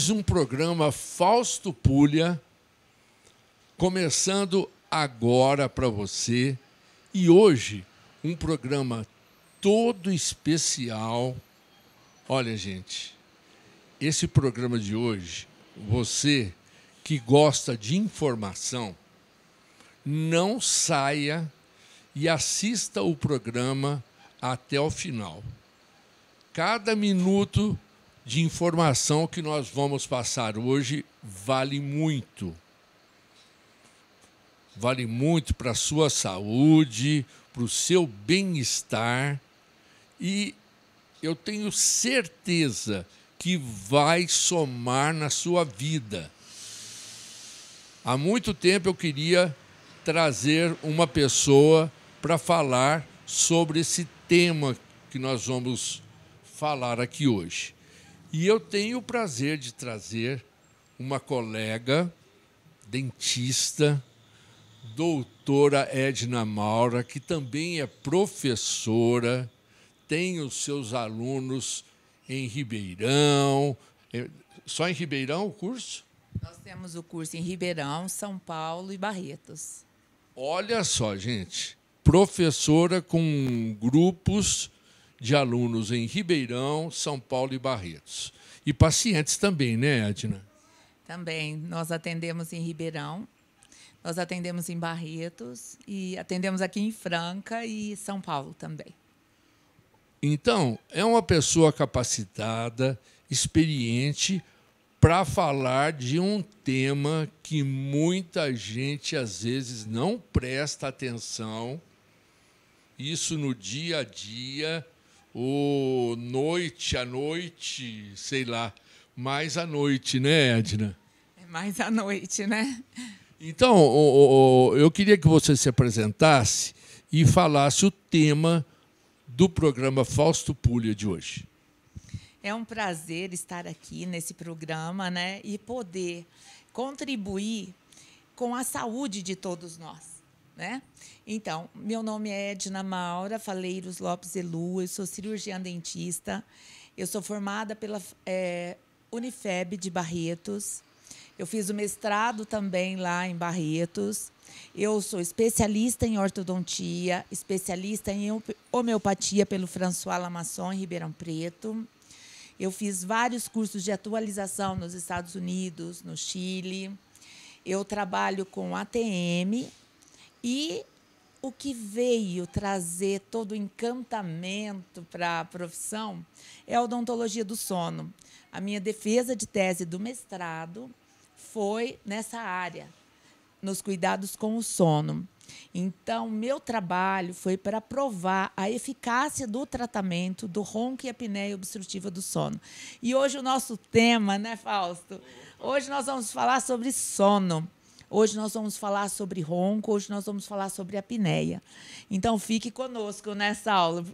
mais um programa Fausto Pulha, começando agora para você. E hoje, um programa todo especial. Olha, gente, esse programa de hoje, você que gosta de informação, não saia e assista o programa até o final. Cada minuto de informação que nós vamos passar hoje vale muito. Vale muito para a sua saúde, para o seu bem-estar e eu tenho certeza que vai somar na sua vida. Há muito tempo eu queria trazer uma pessoa para falar sobre esse tema que nós vamos falar aqui hoje. E eu tenho o prazer de trazer uma colega, dentista, doutora Edna Maura, que também é professora, tem os seus alunos em Ribeirão. É, só em Ribeirão o curso? Nós temos o curso em Ribeirão, São Paulo e Barretos. Olha só, gente. Professora com grupos de alunos em Ribeirão, São Paulo e Barretos. E pacientes também, né, Edna? Também. Nós atendemos em Ribeirão, nós atendemos em Barretos e atendemos aqui em Franca e São Paulo também. Então, é uma pessoa capacitada, experiente para falar de um tema que muita gente às vezes não presta atenção. Isso no dia a dia ou noite à noite, sei lá, mais à noite, né, Edna? É mais à noite, né? Então, eu queria que você se apresentasse e falasse o tema do programa Fausto Pulha de hoje. É um prazer estar aqui nesse programa né, e poder contribuir com a saúde de todos nós. Né? Então, meu nome é Edna Maura Faleiros Lopes Elu, eu sou cirurgiã dentista, eu sou formada pela é, Unifeb de Barretos, eu fiz o mestrado também lá em Barretos, eu sou especialista em ortodontia, especialista em homeopatia pelo François Lamasson, em Ribeirão Preto. Eu fiz vários cursos de atualização nos Estados Unidos, no Chile. Eu trabalho com ATM, e o que veio trazer todo o encantamento para a profissão é a odontologia do sono. A minha defesa de tese do mestrado foi nessa área, nos cuidados com o sono. Então, meu trabalho foi para provar a eficácia do tratamento do ronco e apneia obstrutiva do sono. E hoje o nosso tema, né, Fausto? Hoje nós vamos falar sobre sono. Hoje nós vamos falar sobre ronco, hoje nós vamos falar sobre apneia. Então fique conosco nessa aula,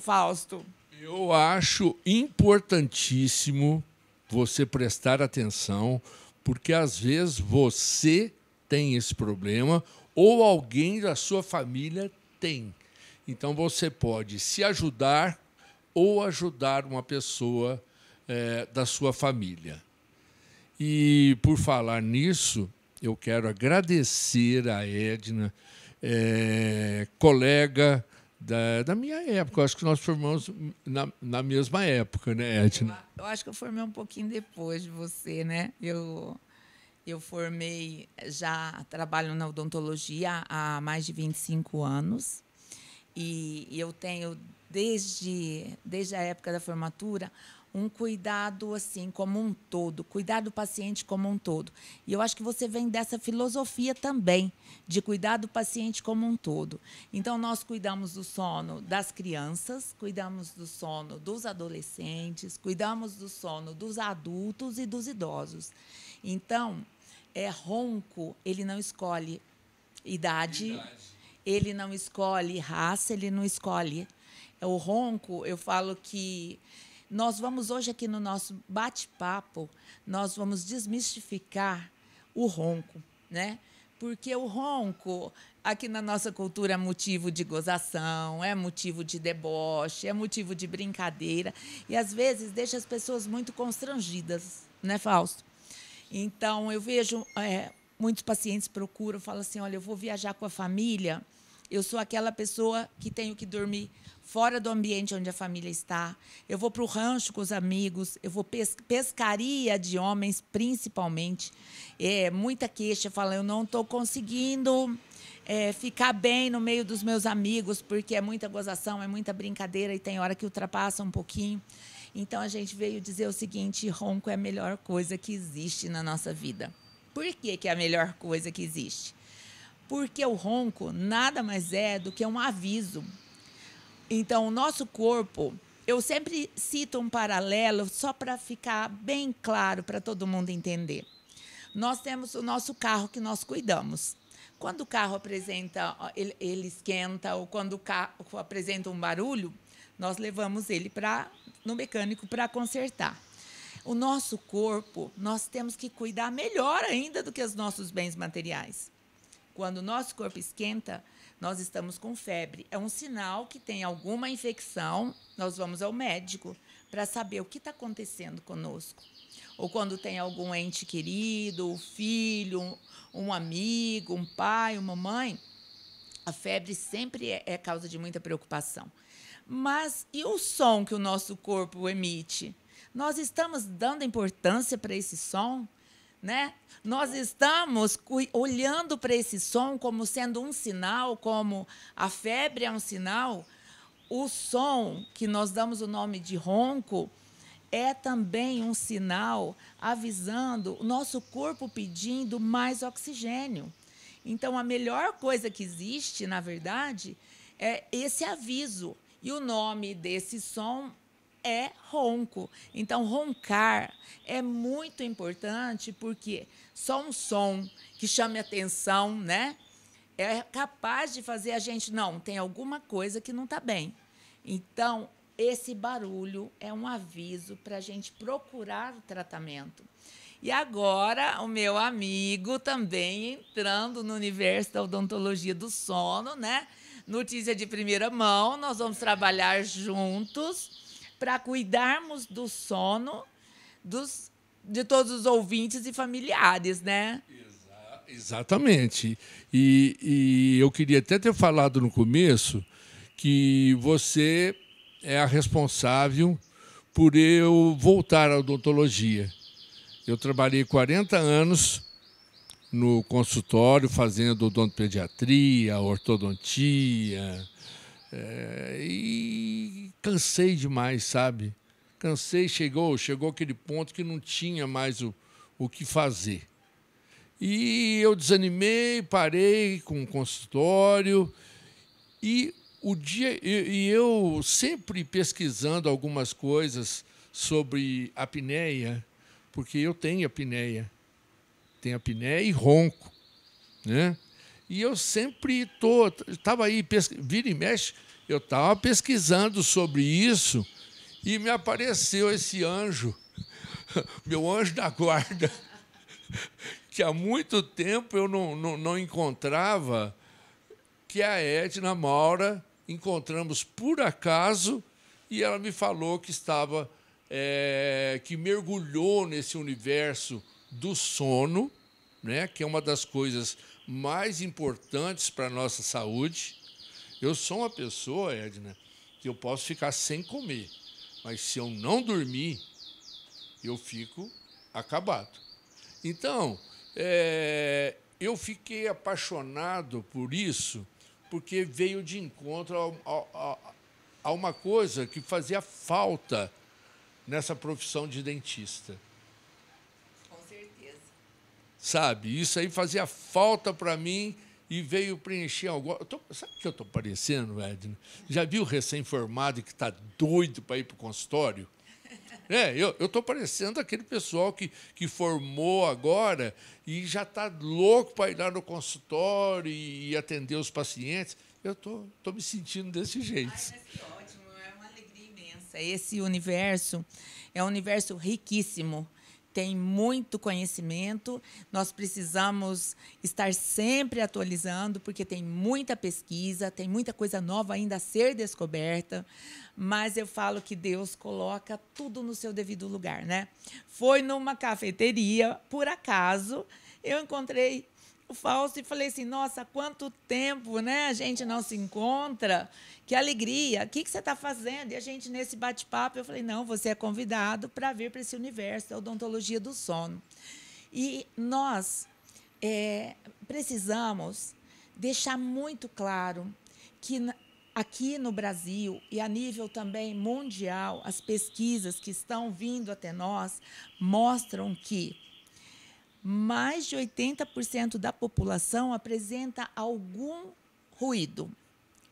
Fausto. Eu acho importantíssimo você prestar atenção, porque às vezes você tem esse problema ou alguém da sua família tem. Então você pode se ajudar ou ajudar uma pessoa é, da sua família. E por falar nisso, eu quero agradecer a Edna, é, colega da, da minha época. acho que nós formamos na, na mesma época, né, Edna? Eu, eu acho que eu formei um pouquinho depois de você, né? Eu, eu formei, já trabalho na odontologia há mais de 25 anos. E eu tenho, desde, desde a época da formatura, um cuidado assim como um todo, cuidar do paciente como um todo. E eu acho que você vem dessa filosofia também de cuidar do paciente como um todo. Então nós cuidamos do sono das crianças, cuidamos do sono dos adolescentes, cuidamos do sono dos adultos e dos idosos. Então, é ronco, ele não escolhe idade. idade ele não escolhe raça, ele não escolhe. É o ronco, eu falo que nós vamos hoje aqui no nosso bate-papo, nós vamos desmistificar o ronco, né? Porque o ronco, aqui na nossa cultura, é motivo de gozação, é motivo de deboche, é motivo de brincadeira. E às vezes deixa as pessoas muito constrangidas, né, Fausto? Então, eu vejo é, muitos pacientes procuram, falam assim: olha, eu vou viajar com a família, eu sou aquela pessoa que tenho que dormir fora do ambiente onde a família está. Eu vou para o rancho com os amigos, eu vou pes pescaria de homens, principalmente. É, muita queixa, fala, eu não estou conseguindo é, ficar bem no meio dos meus amigos, porque é muita gozação, é muita brincadeira e tem hora que ultrapassa um pouquinho. Então a gente veio dizer o seguinte: ronco é a melhor coisa que existe na nossa vida. Por que, que é a melhor coisa que existe? Porque o ronco nada mais é do que um aviso então, o nosso corpo, eu sempre cito um paralelo só para ficar bem claro para todo mundo entender. Nós temos o nosso carro que nós cuidamos. Quando o carro apresenta, ele, ele esquenta ou quando o carro apresenta um barulho, nós levamos ele para no mecânico para consertar. O nosso corpo, nós temos que cuidar melhor ainda do que os nossos bens materiais. Quando o nosso corpo esquenta, nós estamos com febre. É um sinal que tem alguma infecção, nós vamos ao médico para saber o que está acontecendo conosco. Ou quando tem algum ente querido, um filho, um amigo, um pai, uma mãe, a febre sempre é, é causa de muita preocupação. Mas e o som que o nosso corpo emite? Nós estamos dando importância para esse som? Né? Nós estamos olhando para esse som como sendo um sinal, como a febre é um sinal. O som que nós damos o nome de ronco é também um sinal avisando o nosso corpo pedindo mais oxigênio. Então, a melhor coisa que existe, na verdade, é esse aviso. E o nome desse som é ronco. Então, roncar é muito importante porque só um som que chame atenção, né? É capaz de fazer a gente, não, tem alguma coisa que não está bem. Então, esse barulho é um aviso para a gente procurar o tratamento. E agora, o meu amigo também entrando no universo da odontologia do sono, né? Notícia de primeira mão, nós vamos trabalhar juntos para cuidarmos do sono dos, de todos os ouvintes e familiares, né? exatamente. E, e eu queria até ter falado no começo que você é a responsável por eu voltar à odontologia. Eu trabalhei 40 anos no consultório fazendo odontopediatria, ortodontia, é, e cansei demais, sabe? Cansei, chegou, chegou aquele ponto que não tinha mais o, o que fazer. E eu desanimei, parei com o consultório e o dia e eu sempre pesquisando algumas coisas sobre apneia, porque eu tenho apneia. Tenho apneia e ronco, né? E eu sempre estou, estava aí, vira e mexe, eu estava pesquisando sobre isso e me apareceu esse anjo, meu anjo da guarda, que há muito tempo eu não, não, não encontrava, que é a Edna Maura, encontramos por acaso e ela me falou que estava é, que mergulhou nesse universo do sono, né, que é uma das coisas mais importantes para a nossa saúde. Eu sou uma pessoa, Edna, que eu posso ficar sem comer, mas se eu não dormir, eu fico acabado. Então, é, eu fiquei apaixonado por isso, porque veio de encontro a, a, a uma coisa que fazia falta nessa profissão de dentista sabe? Isso aí fazia falta para mim e veio preencher algo. Tô, sabe o que eu estou parecendo, Edna? Já viu o recém-formado que está doido para ir para o consultório? É, eu estou parecendo aquele pessoal que, que formou agora e já está louco para ir lá no consultório e, e atender os pacientes. Eu estou tô, tô me sentindo desse jeito. Ai, mas que ótimo, é uma alegria imensa. Esse universo é um universo riquíssimo tem muito conhecimento, nós precisamos estar sempre atualizando, porque tem muita pesquisa, tem muita coisa nova ainda a ser descoberta, mas eu falo que Deus coloca tudo no seu devido lugar, né? Foi numa cafeteria, por acaso, eu encontrei o Fausto e falei assim: nossa, quanto tempo, né? A gente não se encontra. Que alegria. O que, que você está fazendo? E a gente, nesse bate-papo, eu falei: não, você é convidado para vir para esse universo da é odontologia do sono. E nós é, precisamos deixar muito claro que aqui no Brasil e a nível também mundial, as pesquisas que estão vindo até nós mostram que mais de 80% da população apresenta algum ruído,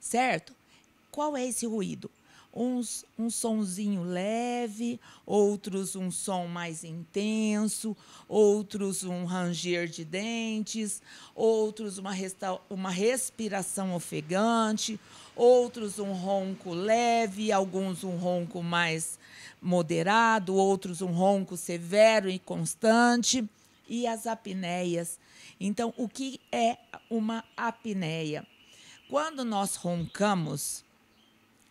certo? Qual é esse ruído? Uns um sonzinho leve, outros um som mais intenso, outros um ranger de dentes, outros uma, uma respiração ofegante, outros um ronco leve, alguns um ronco mais moderado, outros um ronco severo e constante e as apneias. Então, o que é uma apneia? Quando nós roncamos,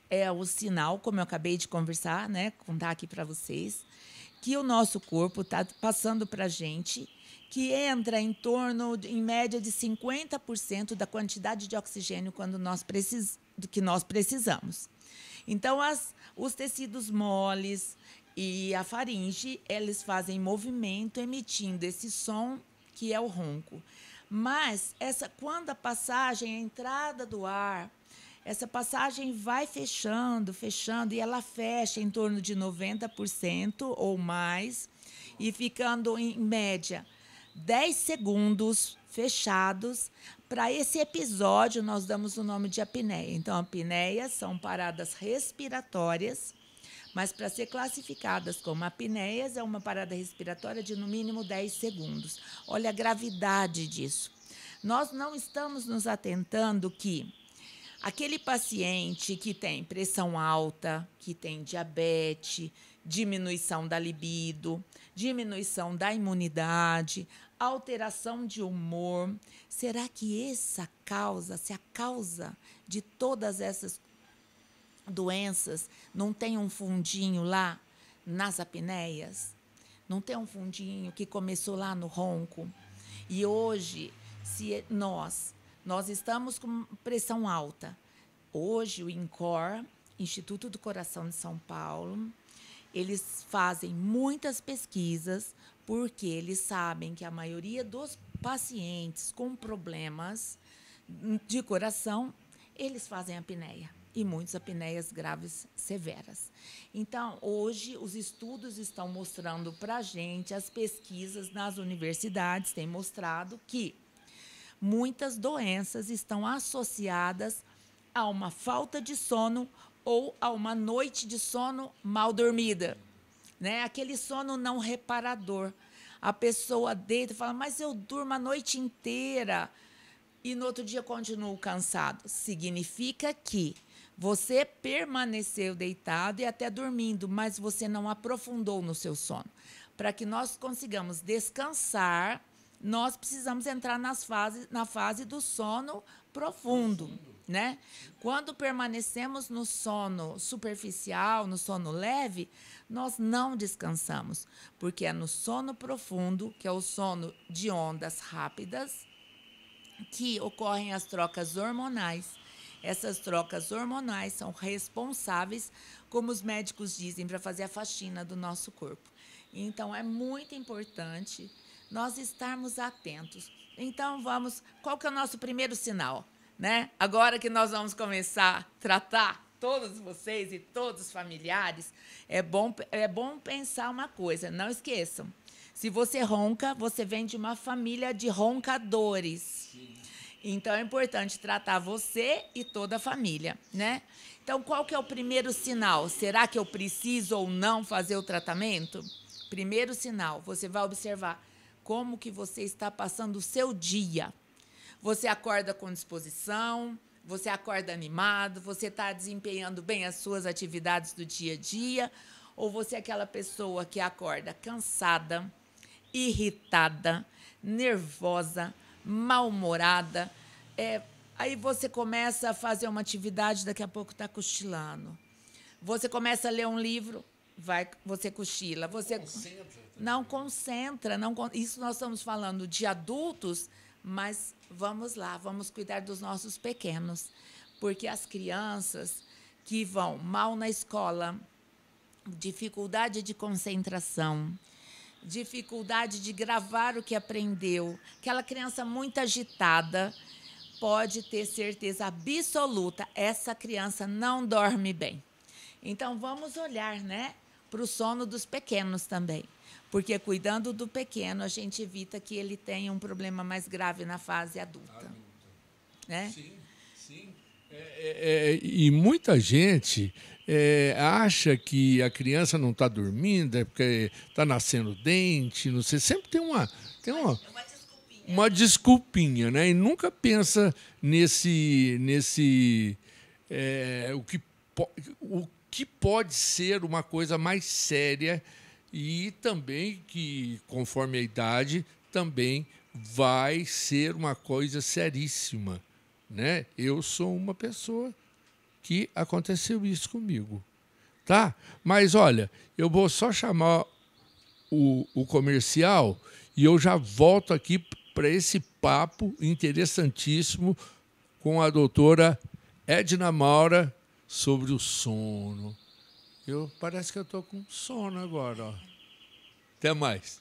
é o sinal, como eu acabei de conversar, né, contar aqui para vocês, que o nosso corpo está passando para a gente que entra em torno, em média, de 50% da quantidade de oxigênio quando nós precis, que nós precisamos. Então, as, os tecidos moles, e a faringe, eles fazem movimento emitindo esse som que é o ronco. Mas essa quando a passagem, a entrada do ar, essa passagem vai fechando, fechando e ela fecha em torno de 90% ou mais e ficando em média 10 segundos fechados. Para esse episódio, nós damos o nome de apneia. Então, apneias são paradas respiratórias mas para ser classificadas como apneias, é uma parada respiratória de no mínimo 10 segundos. Olha a gravidade disso. Nós não estamos nos atentando que aquele paciente que tem pressão alta, que tem diabetes, diminuição da libido, diminuição da imunidade, alteração de humor. Será que essa causa, se a causa de todas essas doenças, não tem um fundinho lá nas apneias? Não tem um fundinho que começou lá no ronco? E hoje, se é, nós, nós estamos com pressão alta. Hoje, o INCOR, Instituto do Coração de São Paulo, eles fazem muitas pesquisas porque eles sabem que a maioria dos pacientes com problemas de coração, eles fazem apneia e muitos apneias graves severas. Então, hoje, os estudos estão mostrando para a gente, as pesquisas nas universidades têm mostrado que muitas doenças estão associadas a uma falta de sono ou a uma noite de sono mal dormida. Né? Aquele sono não reparador. A pessoa deita e fala, mas eu durmo a noite inteira e no outro dia continuo cansado. Significa que você permaneceu deitado e até dormindo, mas você não aprofundou no seu sono. Para que nós consigamos descansar, nós precisamos entrar nas fase, na fase do sono profundo, profundo, né? Quando permanecemos no sono superficial, no sono leve, nós não descansamos, porque é no sono profundo, que é o sono de ondas rápidas, que ocorrem as trocas hormonais. Essas trocas hormonais são responsáveis, como os médicos dizem, para fazer a faxina do nosso corpo. Então é muito importante nós estarmos atentos. Então vamos, qual que é o nosso primeiro sinal, né? Agora que nós vamos começar a tratar todos vocês e todos os familiares, é bom é bom pensar uma coisa, não esqueçam. Se você ronca, você vem de uma família de roncadores. Então é importante tratar você e toda a família, né? Então qual que é o primeiro sinal? Será que eu preciso ou não fazer o tratamento? Primeiro sinal, você vai observar como que você está passando o seu dia. Você acorda com disposição, você acorda animado, você está desempenhando bem as suas atividades do dia a dia, ou você é aquela pessoa que acorda cansada, irritada, nervosa, mal-humorada. É, aí você começa a fazer uma atividade, daqui a pouco está cochilando. Você começa a ler um livro, vai, você cochila. Você concentra, tá? não concentra, não isso nós estamos falando de adultos, mas vamos lá, vamos cuidar dos nossos pequenos, porque as crianças que vão mal na escola, dificuldade de concentração, dificuldade de gravar o que aprendeu, aquela criança muito agitada, pode ter certeza absoluta, essa criança não dorme bem. Então vamos olhar, né, para o sono dos pequenos também, porque cuidando do pequeno a gente evita que ele tenha um problema mais grave na fase adulta, adulta. né? Sim, sim. É, é, é, e muita gente é, acha que a criança não está dormindo, é porque está nascendo dente, não sei. Sempre tem uma. Tem uma uma desculpinha, né? E nunca pensa nesse nesse é, o, que o que pode ser uma coisa mais séria e também que conforme a idade também vai ser uma coisa seríssima, né? Eu sou uma pessoa que aconteceu isso comigo. Tá? Mas olha, eu vou só chamar o, o comercial e eu já volto aqui para esse papo interessantíssimo com a doutora Edna Maura sobre o sono. Eu parece que eu estou com sono agora. Ó. Até mais.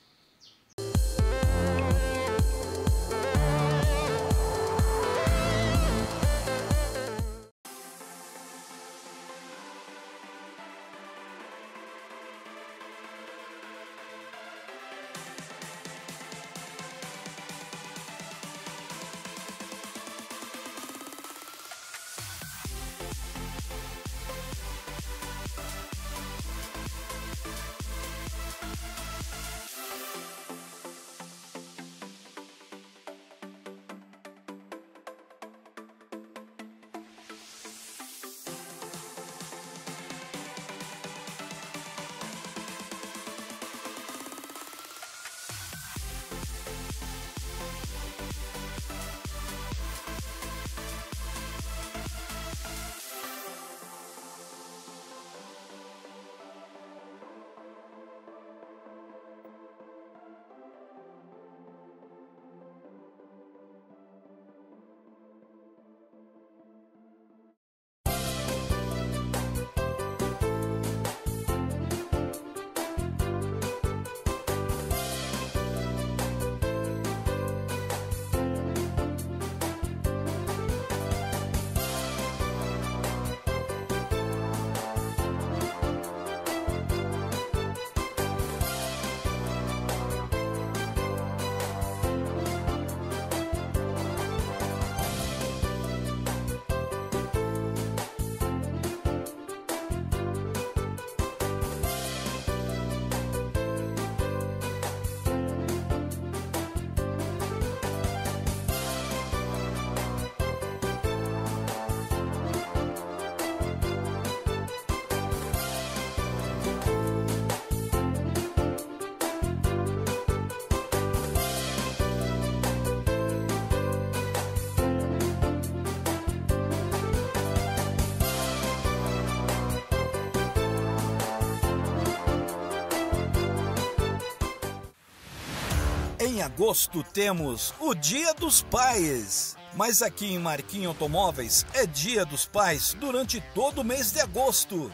agosto temos o Dia dos Pais. Mas aqui em Marquinhos Automóveis é Dia dos Pais durante todo o mês de agosto.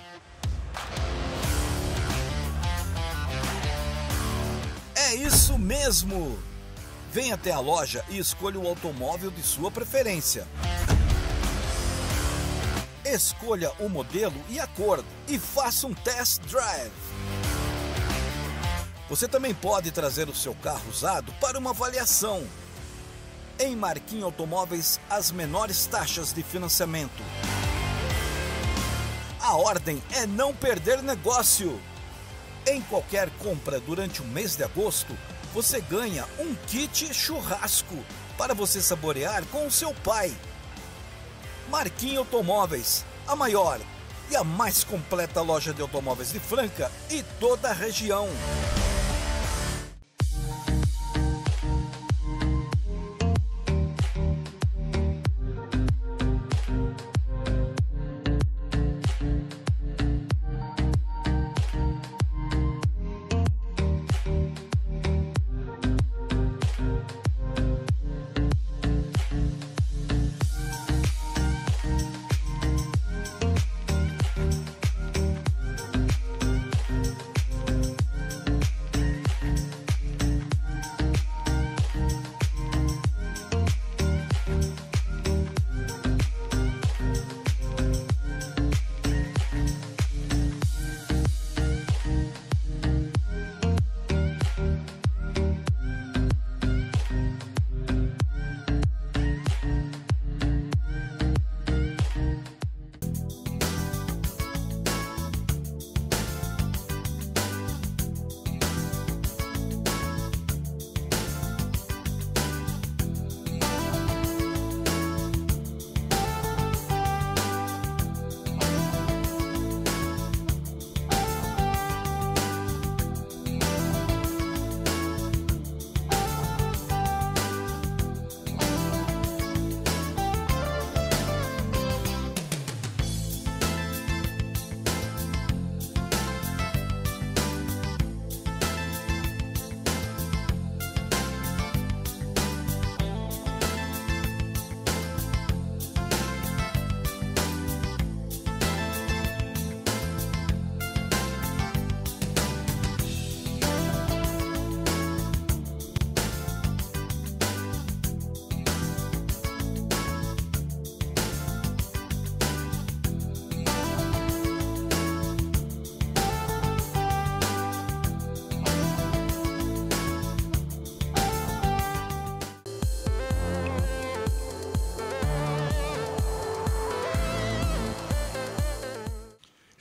É isso mesmo! Venha até a loja e escolha o automóvel de sua preferência. Escolha o modelo e a cor e faça um test drive. Você também pode trazer o seu carro usado para uma avaliação. Em Marquinhos Automóveis, as menores taxas de financiamento. A ordem é não perder negócio. Em qualquer compra durante o mês de agosto, você ganha um kit churrasco para você saborear com o seu pai. Marquinhos Automóveis, a maior e a mais completa loja de automóveis de Franca e toda a região.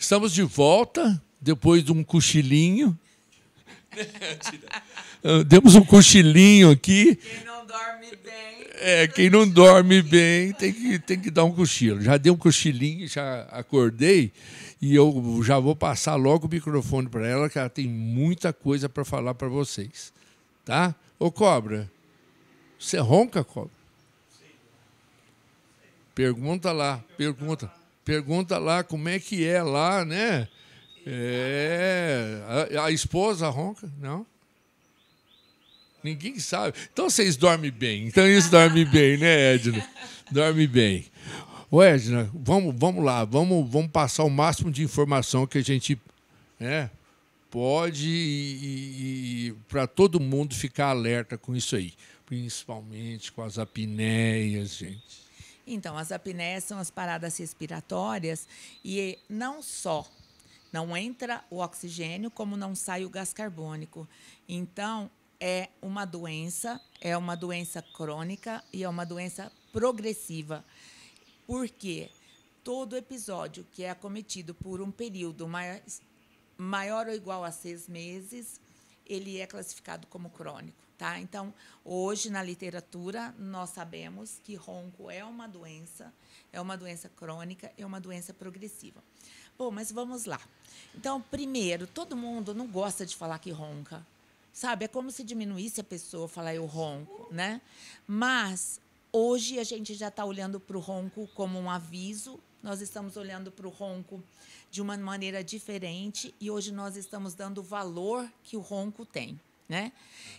estamos de volta depois de um cochilinho. Ah, demos um cochilinho aqui. Quem não dorme bem. É, quem não dorme bem tem que, tem que dar um cochilo. Já dei um cochilinho, já acordei e eu já vou passar logo o microfone para ela, que ela tem muita coisa para falar para vocês. Tá? Ô cobra, você ronca, cobra? Pergunta lá, pergunta. Pergunta lá como é que é lá, né? É. A, a esposa ronca? Não? Ninguém sabe. Então vocês dormem bem. Então isso dorme bem, né, Edna? Dorme bem. Ô, Edna, vamos, vamos lá, vamos, vamos passar o máximo de informação que a gente né, pode e, e para todo mundo ficar alerta com isso aí. Principalmente com as apneias, gente. Então, as apneias são as paradas respiratórias e não só não entra o oxigênio, como não sai o gás carbônico. Então, é uma doença, é uma doença crônica e é uma doença progressiva. Porque todo episódio que é acometido por um período maior, maior ou igual a seis meses, ele é classificado como crônico. Tá? Então, hoje na literatura nós sabemos que ronco é uma doença, é uma doença crônica, é uma doença progressiva. Bom, mas vamos lá. Então, primeiro, todo mundo não gosta de falar que ronca. Sabe, é como se diminuísse a pessoa falar eu ronco, né? Mas hoje a gente já está olhando para o ronco como um aviso, nós estamos olhando para o ronco de uma maneira diferente e hoje nós estamos dando o valor que o ronco tem né?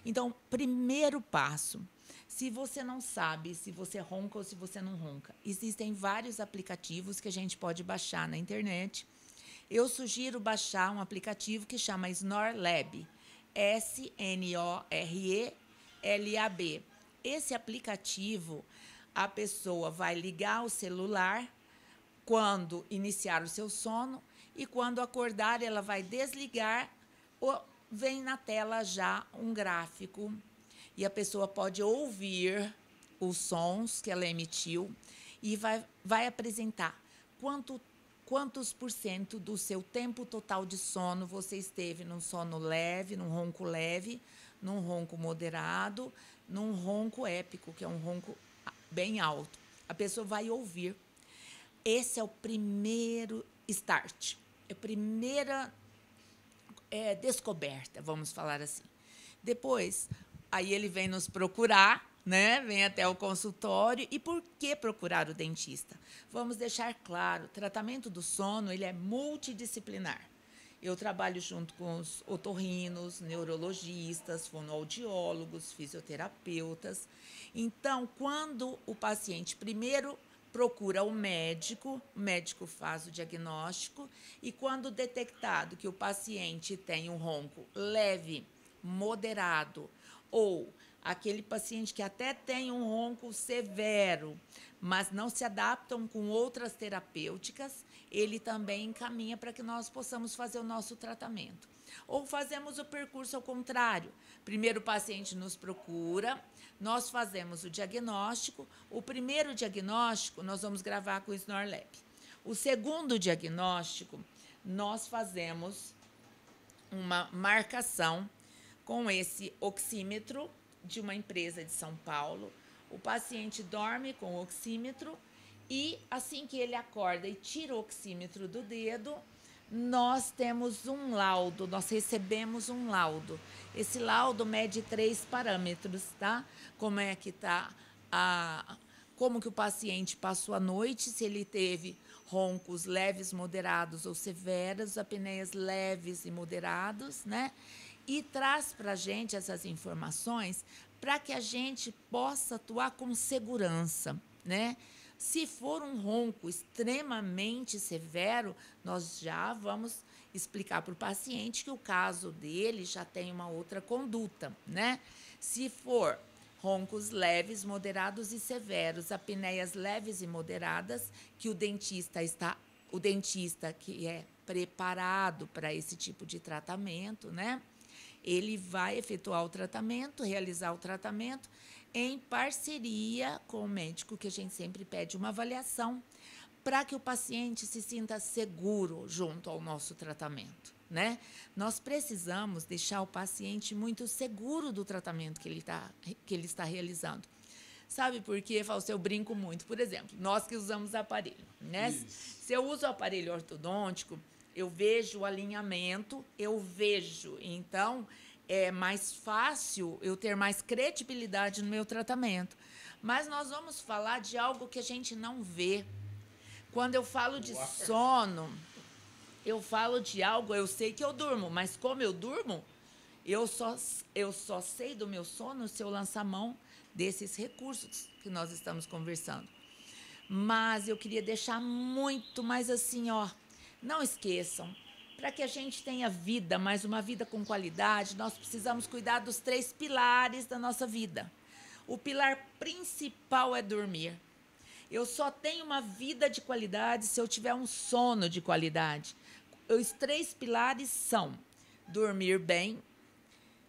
Então, primeiro passo, se você não sabe se você ronca ou se você não ronca, existem vários aplicativos que a gente pode baixar na internet. Eu sugiro baixar um aplicativo que chama Snorlab. S-N-O-R-E-L-A-B. Esse aplicativo, a pessoa vai ligar o celular quando iniciar o seu sono e quando acordar, ela vai desligar o vem na tela já um gráfico e a pessoa pode ouvir os sons que ela emitiu e vai, vai apresentar quanto, quantos por cento do seu tempo total de sono você esteve num sono leve, num ronco leve, num ronco moderado, num ronco épico, que é um ronco ah, bem alto. A pessoa vai ouvir. Esse é o primeiro start, é a primeira é, descoberta, vamos falar assim. Depois, aí ele vem nos procurar, né? Vem até o consultório. E por que procurar o dentista? Vamos deixar claro, o tratamento do sono ele é multidisciplinar. Eu trabalho junto com os otorrinos, neurologistas, fonoaudiólogos, fisioterapeutas. Então, quando o paciente primeiro procura o médico, o médico faz o diagnóstico e quando detectado que o paciente tem um ronco leve, moderado ou aquele paciente que até tem um ronco severo, mas não se adaptam com outras terapêuticas, ele também encaminha para que nós possamos fazer o nosso tratamento. Ou fazemos o percurso ao contrário. Primeiro o paciente nos procura, nós fazemos o diagnóstico. O primeiro diagnóstico nós vamos gravar com o Snorlab. O segundo diagnóstico nós fazemos uma marcação com esse oxímetro de uma empresa de São Paulo. O paciente dorme com o oxímetro e assim que ele acorda e tira o oxímetro do dedo, nós temos um laudo, nós recebemos um laudo. Esse laudo mede três parâmetros, tá? Como é que tá a como que o paciente passou a noite, se ele teve roncos leves, moderados ou severas, apneias leves e moderados, né? E traz para a gente essas informações para que a gente possa atuar com segurança, né? Se for um ronco extremamente severo, nós já vamos explicar para o paciente que o caso dele já tem uma outra conduta, né? Se for roncos leves, moderados e severos, apneias leves e moderadas, que o dentista está o dentista que é preparado para esse tipo de tratamento, né? Ele vai efetuar o tratamento, realizar o tratamento em parceria com o médico, que a gente sempre pede uma avaliação para que o paciente se sinta seguro junto ao nosso tratamento. Né? Nós precisamos deixar o paciente muito seguro do tratamento que ele, tá, que ele está realizando. Sabe por quê, Fausto? Eu brinco muito. Por exemplo, nós que usamos aparelho. Né? Se eu uso aparelho ortodôntico, eu vejo o alinhamento, eu vejo, então, é mais fácil eu ter mais credibilidade no meu tratamento. Mas nós vamos falar de algo que a gente não vê. Quando eu falo de sono, eu falo de algo, eu sei que eu durmo, mas como eu durmo, eu só, eu só sei do meu sono se eu lançar mão desses recursos que nós estamos conversando. Mas eu queria deixar muito mais assim, ó. Não esqueçam, para que a gente tenha vida, mas uma vida com qualidade, nós precisamos cuidar dos três pilares da nossa vida. O pilar principal é dormir. Eu só tenho uma vida de qualidade se eu tiver um sono de qualidade. Os três pilares são dormir bem,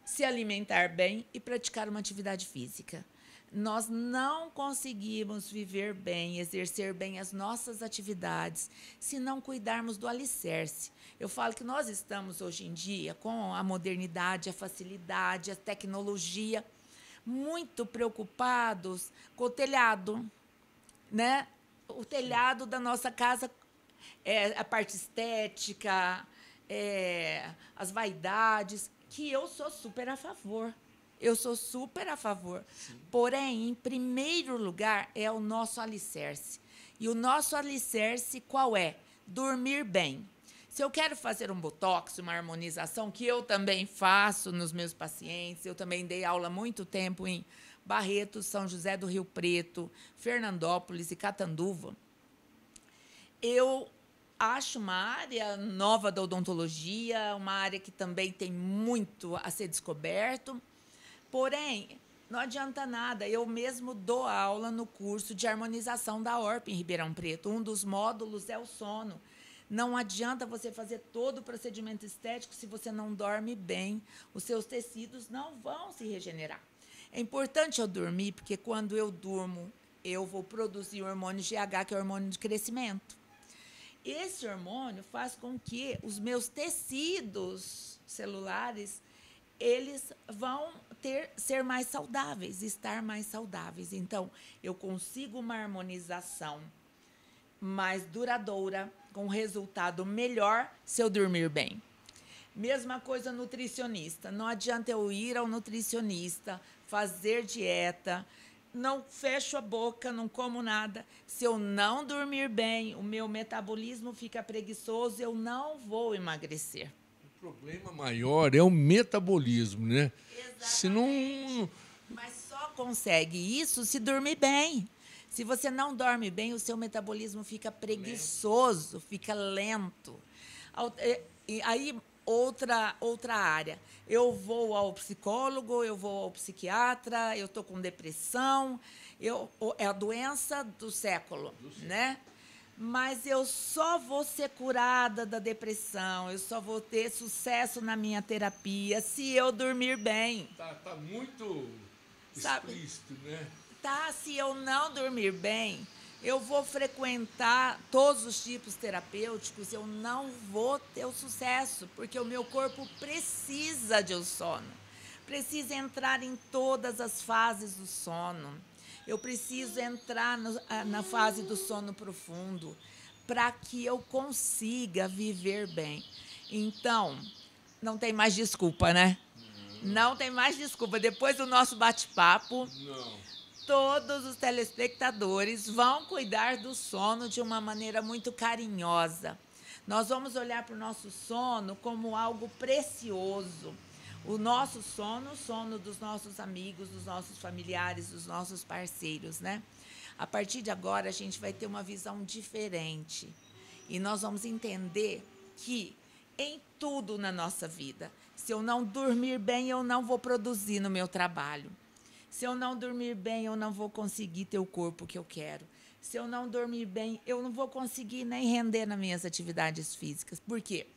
se alimentar bem e praticar uma atividade física nós não conseguimos viver bem, exercer bem as nossas atividades, se não cuidarmos do alicerce. Eu falo que nós estamos hoje em dia com a modernidade, a facilidade, a tecnologia, muito preocupados com o telhado, né? O telhado da nossa casa, é, a parte estética, é, as vaidades, que eu sou super a favor eu sou super a favor. Sim. Porém, em primeiro lugar, é o nosso alicerce. E o nosso alicerce qual é? Dormir bem. Se eu quero fazer um botox, uma harmonização, que eu também faço nos meus pacientes, eu também dei aula muito tempo em Barretos, São José do Rio Preto, Fernandópolis e Catanduva, eu acho uma área nova da odontologia, uma área que também tem muito a ser descoberto. Porém, não adianta nada. Eu mesmo dou aula no curso de harmonização da ORP em Ribeirão Preto. Um dos módulos é o sono. Não adianta você fazer todo o procedimento estético se você não dorme bem. Os seus tecidos não vão se regenerar. É importante eu dormir, porque quando eu durmo, eu vou produzir o hormônio GH, que é o hormônio de crescimento. Esse hormônio faz com que os meus tecidos celulares eles vão ter, ser mais saudáveis, estar mais saudáveis. Então, eu consigo uma harmonização mais duradoura, com resultado melhor se eu dormir bem. Mesma coisa nutricionista. Não adianta eu ir ao nutricionista, fazer dieta, não fecho a boca, não como nada. Se eu não dormir bem, o meu metabolismo fica preguiçoso, eu não vou emagrecer problema maior é o metabolismo, né? Exatamente. Se não... Mas só consegue isso se dormir bem. Se você não dorme bem, o seu metabolismo fica preguiçoso, lento. fica lento. É, aí, outra, outra área. Eu vou ao psicólogo, eu vou ao psiquiatra, eu estou com depressão. Eu, é a doença do século, do né? mas eu só vou ser curada da depressão, eu só vou ter sucesso na minha terapia se eu dormir bem. Tá, tá muito Sabe? explícito, né? Tá, se eu não dormir bem, eu vou frequentar todos os tipos terapêuticos, eu não vou ter o sucesso, porque o meu corpo precisa de um sono. Precisa entrar em todas as fases do sono. Eu preciso entrar no, ah, na fase do sono profundo para que eu consiga viver bem. Então, não tem mais desculpa, né? Uhum. Não tem mais desculpa. Depois do nosso bate-papo, todos os telespectadores vão cuidar do sono de uma maneira muito carinhosa. Nós vamos olhar para o nosso sono como algo precioso o nosso sono, o sono dos nossos amigos, dos nossos familiares, dos nossos parceiros, né? A partir de agora a gente vai ter uma visão diferente e nós vamos entender que em tudo na nossa vida, se eu não dormir bem, eu não vou produzir no meu trabalho. Se eu não dormir bem, eu não vou conseguir ter o corpo que eu quero. Se eu não dormir bem, eu não vou conseguir nem render nas minhas atividades físicas. Por quê?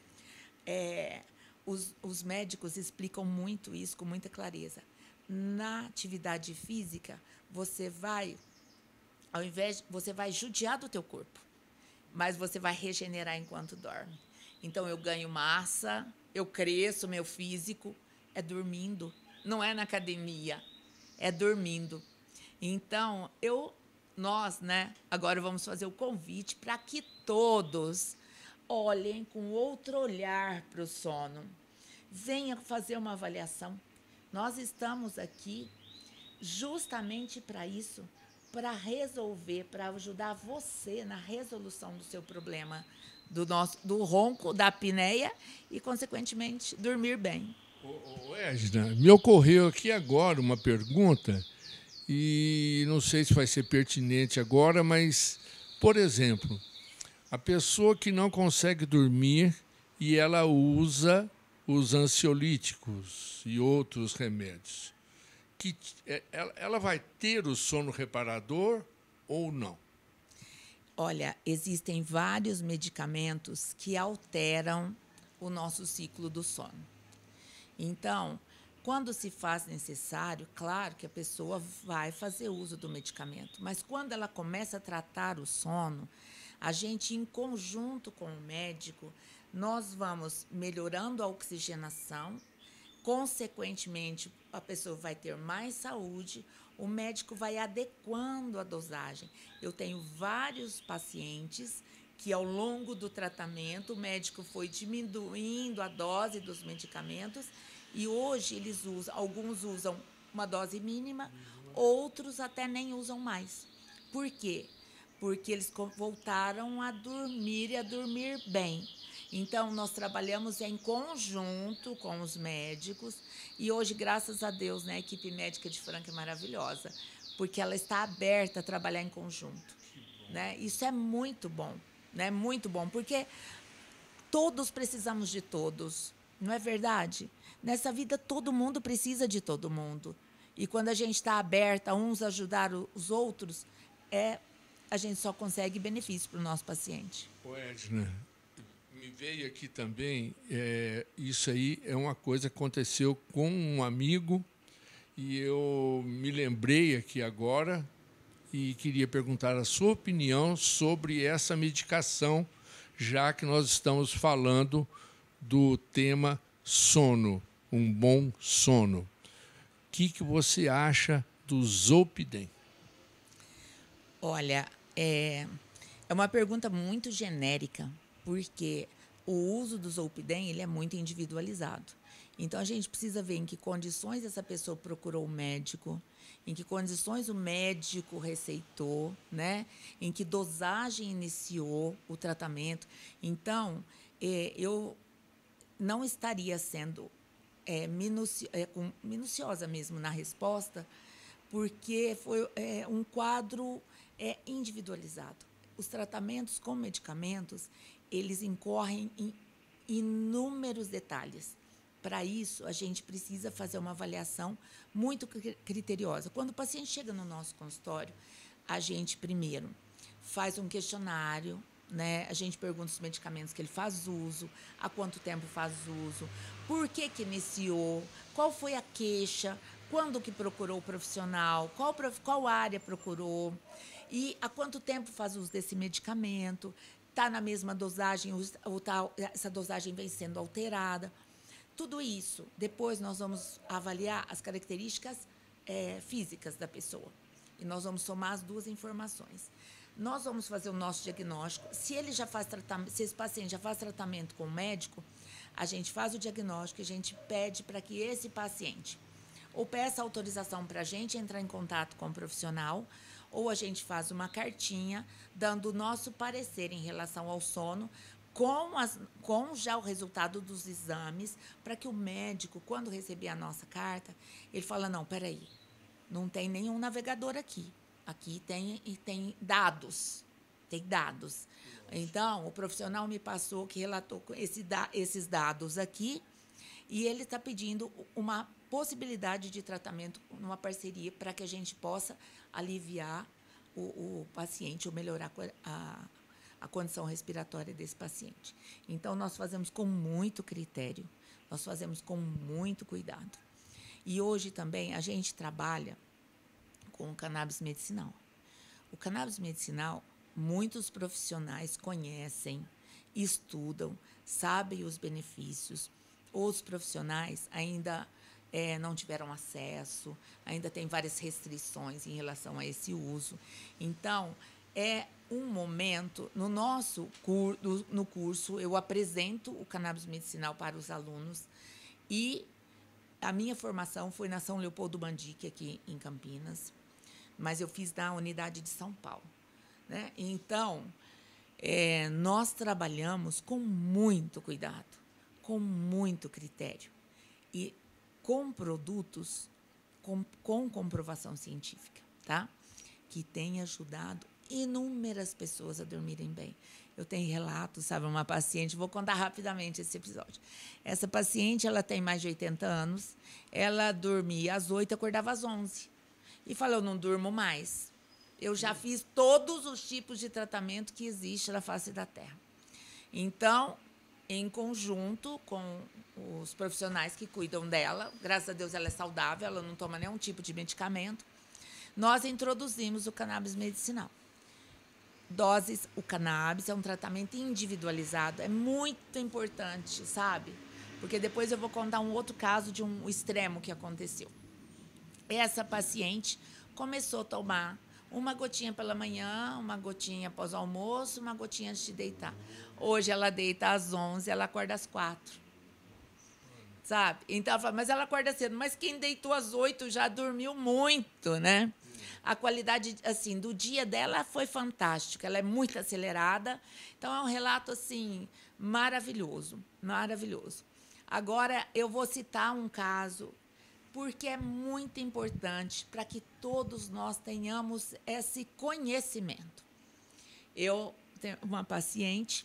É, os, os médicos explicam muito isso com muita clareza. Na atividade física, você vai, ao invés, você vai judiar do teu corpo, mas você vai regenerar enquanto dorme. Então eu ganho massa, eu cresço meu físico, é dormindo, não é na academia, é dormindo. Então, eu nós, né, agora vamos fazer o convite para que todos olhem com outro olhar para o sono. Venha fazer uma avaliação. Nós estamos aqui justamente para isso, para resolver, para ajudar você na resolução do seu problema, do nosso, do ronco, da apneia e, consequentemente, dormir bem. Ô, ô, Edna, me ocorreu aqui agora uma pergunta e não sei se vai ser pertinente agora, mas, por exemplo, a pessoa que não consegue dormir e ela usa os ansiolíticos e outros remédios. Que é, ela vai ter o sono reparador ou não? Olha, existem vários medicamentos que alteram o nosso ciclo do sono. Então, quando se faz necessário, claro que a pessoa vai fazer uso do medicamento, mas quando ela começa a tratar o sono, a gente, em conjunto com o médico, nós vamos melhorando a oxigenação, consequentemente, a pessoa vai ter mais saúde, o médico vai adequando a dosagem. Eu tenho vários pacientes que ao longo do tratamento o médico foi diminuindo a dose dos medicamentos e hoje eles usam, alguns usam uma dose mínima, outros até nem usam mais. Por quê? porque eles voltaram a dormir e a dormir bem. Então, nós trabalhamos em conjunto com os médicos e hoje, graças a Deus, né, a equipe médica de Franca é maravilhosa, porque ela está aberta a trabalhar em conjunto. Né? Isso é muito bom, né? muito bom, porque todos precisamos de todos, não é verdade? Nessa vida, todo mundo precisa de todo mundo. E quando a gente está aberta uns ajudar os outros, é a gente só consegue benefício para o nosso paciente. O Edna, me veio aqui também, é, isso aí é uma coisa que aconteceu com um amigo e eu me lembrei aqui agora e queria perguntar a sua opinião sobre essa medicação, já que nós estamos falando do tema sono, um bom sono. O que, que você acha do Zolpidem? Olha, é, é uma pergunta muito genérica, porque o uso do Zolpidem ele é muito individualizado. Então a gente precisa ver em que condições essa pessoa procurou o médico, em que condições o médico receitou, né? Em que dosagem iniciou o tratamento. Então é, eu não estaria sendo é, é, com, minuciosa mesmo na resposta, porque foi um quadro é individualizado. Os tratamentos com medicamentos, eles incorrem em inúmeros detalhes. Para isso, a gente precisa fazer uma avaliação muito criteriosa. Quando o paciente chega no nosso consultório, a gente primeiro faz um questionário, né? A gente pergunta os medicamentos que ele faz uso, há quanto tempo faz uso, por que que iniciou, qual foi a queixa, quando que procurou o profissional, qual, qual área procurou. E há quanto tempo faz uso desse medicamento? Está na mesma dosagem ou tá, essa dosagem vem sendo alterada? Tudo isso. Depois nós vamos avaliar as características é, físicas da pessoa. E nós vamos somar as duas informações. Nós vamos fazer o nosso diagnóstico. Se ele já faz tratamento, se esse paciente já faz tratamento com o médico, a gente faz o diagnóstico e a gente pede para que esse paciente ou peça autorização para a gente entrar em contato com o profissional ou a gente faz uma cartinha dando o nosso parecer em relação ao sono, com, as, com já o resultado dos exames, para que o médico, quando receber a nossa carta, ele fala, não, peraí, não tem nenhum navegador aqui. Aqui tem, e tem dados, tem dados. Então, o profissional me passou que relatou esse, esses dados aqui, e ele está pedindo uma possibilidade de tratamento numa parceria para que a gente possa aliviar o, o paciente ou melhorar a, a condição respiratória desse paciente. Então, nós fazemos com muito critério, nós fazemos com muito cuidado. E hoje também a gente trabalha com o cannabis medicinal. O cannabis medicinal, muitos profissionais conhecem, estudam, sabem os benefícios. Outros profissionais ainda é, não tiveram acesso, ainda tem várias restrições em relação a esse uso. Então, é um momento no nosso cur, no curso eu apresento o cannabis medicinal para os alunos e a minha formação foi na São Leopoldo Bandique aqui em Campinas, mas eu fiz na unidade de São Paulo, né? Então, é, nós trabalhamos com muito cuidado, com muito critério e com produtos com, com comprovação científica, tá? Que tem ajudado inúmeras pessoas a dormirem bem. Eu tenho relatos, sabe, uma paciente, vou contar rapidamente esse episódio. Essa paciente, ela tem mais de 80 anos, ela dormia às 8, acordava às 11. E falou, não durmo mais. Eu já fiz todos os tipos de tratamento que existe na face da Terra. Então, em conjunto com os profissionais que cuidam dela. Graças a Deus ela é saudável, ela não toma nenhum tipo de medicamento. Nós introduzimos o cannabis medicinal. Doses, o cannabis é um tratamento individualizado, é muito importante, sabe? Porque depois eu vou contar um outro caso de um extremo que aconteceu. Essa paciente começou a tomar uma gotinha pela manhã, uma gotinha após o almoço, uma gotinha antes de deitar. Hoje ela deita às 11, ela acorda às 4. Sabe? Então ela fala, mas ela acorda cedo. Mas quem deitou às 8 já dormiu muito, né? A qualidade assim do dia dela foi fantástica. Ela é muito acelerada. Então é um relato assim maravilhoso, maravilhoso. Agora eu vou citar um caso porque é muito importante para que todos nós tenhamos esse conhecimento. Eu tenho uma paciente,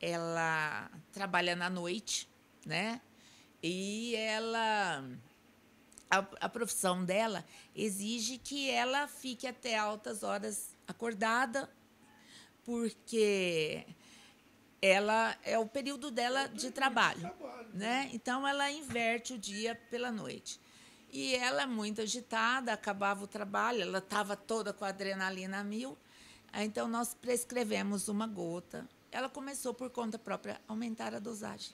ela trabalha na noite, né? E ela a, a, profissão dela exige que ela fique até altas horas acordada, porque ela é o período dela de trabalho, né? Então ela inverte o dia pela noite. E ela, é muito agitada, acabava o trabalho, ela estava toda com a adrenalina a mil. Então, nós prescrevemos uma gota. Ela começou, por conta própria, a aumentar a dosagem.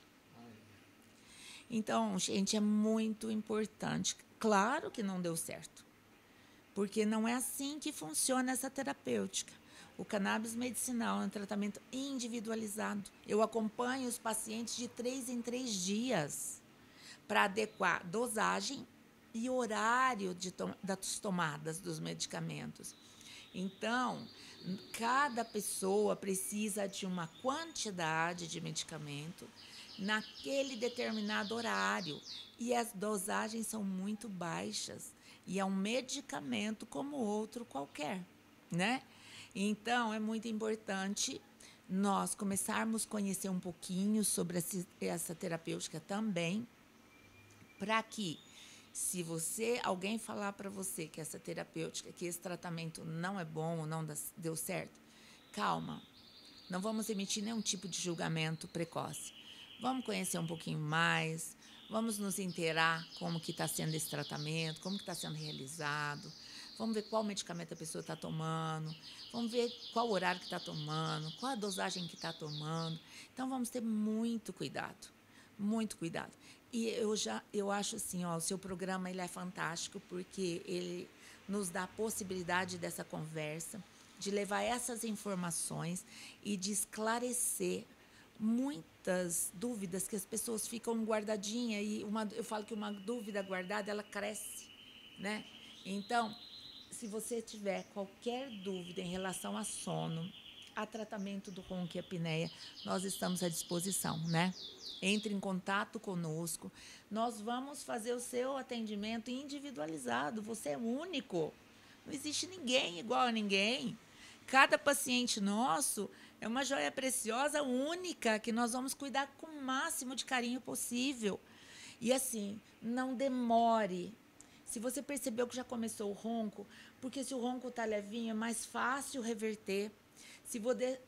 Então, gente, é muito importante. Claro que não deu certo, porque não é assim que funciona essa terapêutica. O cannabis medicinal é um tratamento individualizado. Eu acompanho os pacientes de três em três dias para adequar dosagem e horário de to das tomadas dos medicamentos. Então, cada pessoa precisa de uma quantidade de medicamento naquele determinado horário e as dosagens são muito baixas e é um medicamento como outro qualquer, né? Então, é muito importante nós começarmos a conhecer um pouquinho sobre essa terapêutica também, para que se você, alguém falar para você que essa terapêutica, que esse tratamento não é bom ou não deu certo, calma. Não vamos emitir nenhum tipo de julgamento precoce. Vamos conhecer um pouquinho mais, vamos nos inteirar como que está sendo esse tratamento, como que está sendo realizado, vamos ver qual medicamento a pessoa está tomando, vamos ver qual horário que está tomando, qual a dosagem que está tomando. Então vamos ter muito cuidado, muito cuidado. E eu já eu acho assim, ó, o seu programa ele é fantástico porque ele nos dá a possibilidade dessa conversa, de levar essas informações e de esclarecer muitas dúvidas que as pessoas ficam guardadinha e uma, eu falo que uma dúvida guardada ela cresce, né? Então, se você tiver qualquer dúvida em relação a sono, a tratamento do ronco e apneia, nós estamos à disposição, né? Entre em contato conosco. Nós vamos fazer o seu atendimento individualizado. Você é único. Não existe ninguém igual a ninguém. Cada paciente nosso é uma joia preciosa, única, que nós vamos cuidar com o máximo de carinho possível. E assim, não demore. Se você percebeu que já começou o ronco, porque se o ronco está levinho, é mais fácil reverter. Se você,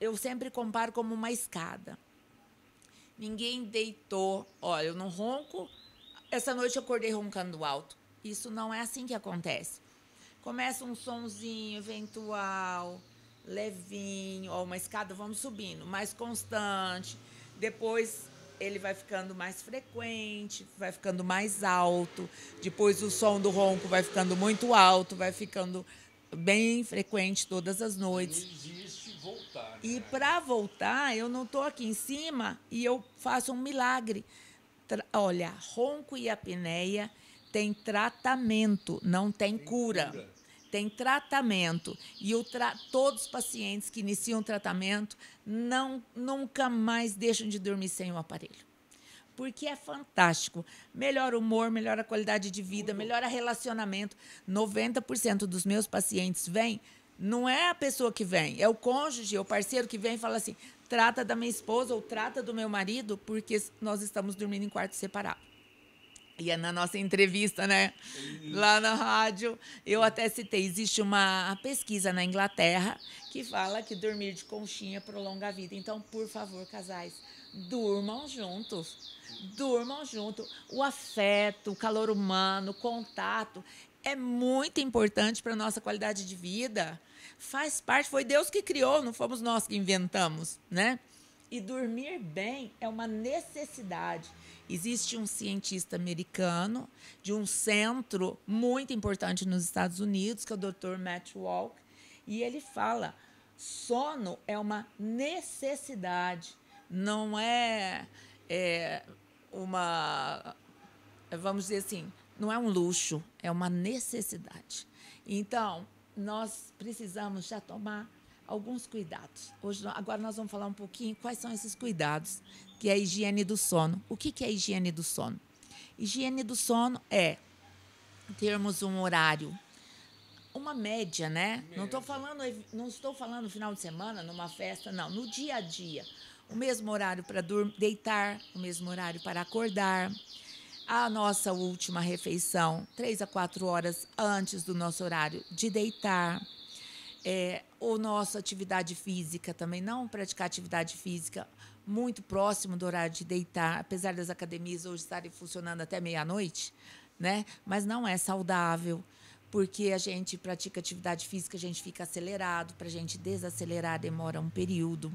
eu sempre comparo como uma escada. Ninguém deitou. Olha, eu não ronco. Essa noite eu acordei roncando alto. Isso não é assim que acontece. Começa um sonzinho eventual, levinho, ó, uma escada, vamos subindo, mais constante. Depois ele vai ficando mais frequente, vai ficando mais alto. Depois o som do ronco vai ficando muito alto, vai ficando bem frequente todas as noites. E para voltar, eu não estou aqui em cima e eu faço um milagre. Tra Olha, ronco e apneia tem tratamento, não tem, tem cura. cura. Tem tratamento. E o tra todos os pacientes que iniciam tratamento não nunca mais deixam de dormir sem o aparelho porque é fantástico. Melhora o humor, melhora a qualidade de vida, melhora relacionamento. 90% dos meus pacientes vêm não é a pessoa que vem, é o cônjuge, é o parceiro que vem e fala assim: trata da minha esposa ou trata do meu marido, porque nós estamos dormindo em quarto separado. E é na nossa entrevista, né? Lá na rádio, eu até citei: existe uma pesquisa na Inglaterra que fala que dormir de conchinha prolonga a vida. Então, por favor, casais, durmam juntos. Durmam juntos. O afeto, o calor humano, o contato é muito importante para a nossa qualidade de vida faz parte, foi Deus que criou, não fomos nós que inventamos, né? E dormir bem é uma necessidade. Existe um cientista americano de um centro muito importante nos Estados Unidos, que é o Dr. Matt Walk, e ele fala: sono é uma necessidade, não é, é uma, vamos dizer assim, não é um luxo, é uma necessidade. Então, nós precisamos já tomar alguns cuidados. Hoje, agora nós vamos falar um pouquinho quais são esses cuidados, que é a higiene do sono. O que, que é a higiene do sono? Higiene do sono é termos um horário, uma média, né? Média. Não estou falando, não estou falando final de semana, numa festa, não, no dia a dia. O mesmo horário para deitar, o mesmo horário para acordar a nossa última refeição, três a quatro horas antes do nosso horário de deitar. É, ou nossa atividade física também, não praticar atividade física muito próximo do horário de deitar, apesar das academias hoje estarem funcionando até meia-noite, né? Mas não é saudável, porque a gente pratica atividade física, a gente fica acelerado, para a gente desacelerar demora um período.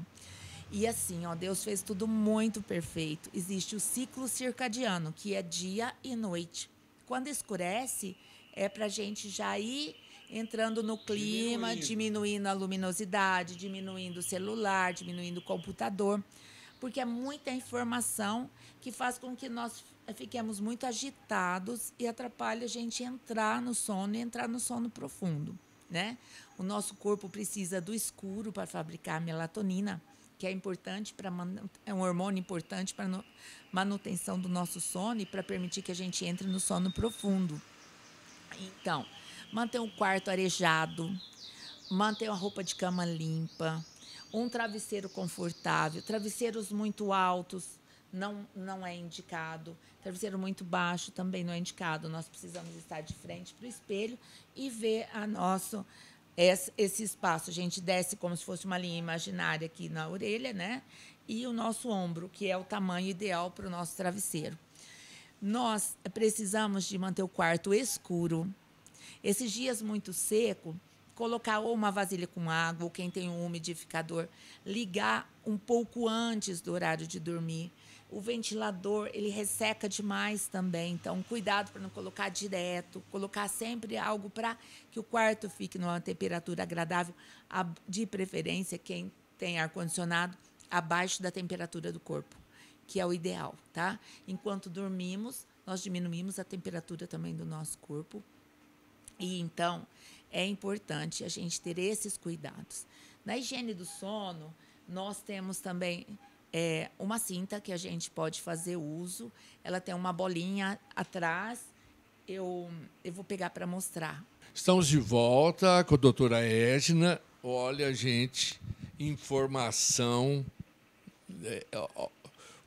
E assim, ó, Deus fez tudo muito perfeito. Existe o ciclo circadiano, que é dia e noite. Quando escurece, é para gente já ir entrando no clima, diminuindo. diminuindo. a luminosidade, diminuindo o celular, diminuindo o computador, porque é muita informação que faz com que nós fiquemos muito agitados e atrapalha a gente entrar no sono e entrar no sono profundo, né? O nosso corpo precisa do escuro para fabricar melatonina que é importante para é um hormônio importante para manutenção do nosso sono e para permitir que a gente entre no sono profundo. Então, manter o quarto arejado, manter a roupa de cama limpa, um travesseiro confortável, travesseiros muito altos não não é indicado, travesseiro muito baixo também não é indicado. Nós precisamos estar de frente para o espelho e ver a nosso esse espaço. A gente desce como se fosse uma linha imaginária aqui na orelha, né? E o nosso ombro, que é o tamanho ideal para o nosso travesseiro. Nós precisamos de manter o quarto escuro. Esses dias muito seco, colocar ou uma vasilha com água, ou quem tem um umidificador, ligar um pouco antes do horário de dormir, o ventilador, ele resseca demais também, então cuidado para não colocar direto, colocar sempre algo para que o quarto fique numa temperatura agradável, de preferência quem tem ar condicionado abaixo da temperatura do corpo, que é o ideal, tá? Enquanto dormimos, nós diminuímos a temperatura também do nosso corpo. E então é importante a gente ter esses cuidados. Na higiene do sono, nós temos também é uma cinta que a gente pode fazer uso. Ela tem uma bolinha atrás. Eu, eu vou pegar para mostrar. Estamos de volta com a doutora Edna. Olha, gente, informação. É,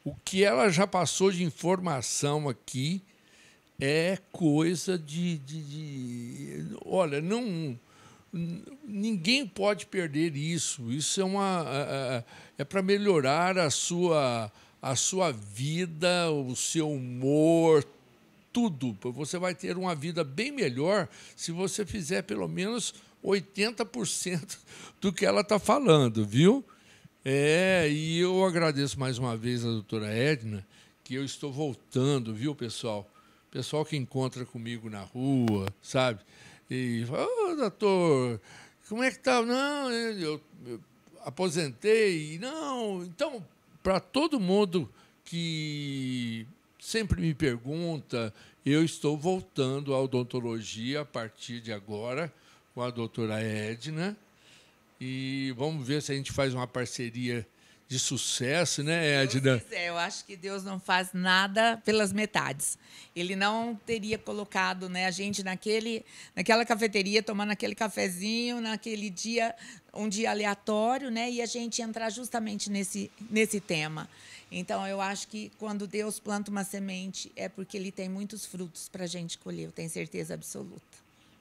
o que ela já passou de informação aqui é coisa de. de, de olha, não ninguém pode perder isso. Isso é uma é, é, é, é para melhorar a sua a sua vida, o seu humor, tudo. Você vai ter uma vida bem melhor se você fizer pelo menos 80% do que ela está falando, viu? É, e eu agradeço mais uma vez a doutora Edna, que eu estou voltando, viu, pessoal? Pessoal que encontra comigo na rua, sabe? e fala, ô oh, doutor, como é que tá? Não, eu, eu aposentei. Não, então, para todo mundo que sempre me pergunta, eu estou voltando à odontologia a partir de agora com a doutora Edna. E vamos ver se a gente faz uma parceria de sucesso, né, Edna? Pois é, eu acho que Deus não faz nada pelas metades. Ele não teria colocado né, a gente naquele, naquela cafeteria, tomando aquele cafezinho, naquele dia, um dia aleatório, né? E a gente entrar justamente nesse, nesse tema. Então, eu acho que quando Deus planta uma semente, é porque ele tem muitos frutos para a gente colher, eu tenho certeza absoluta.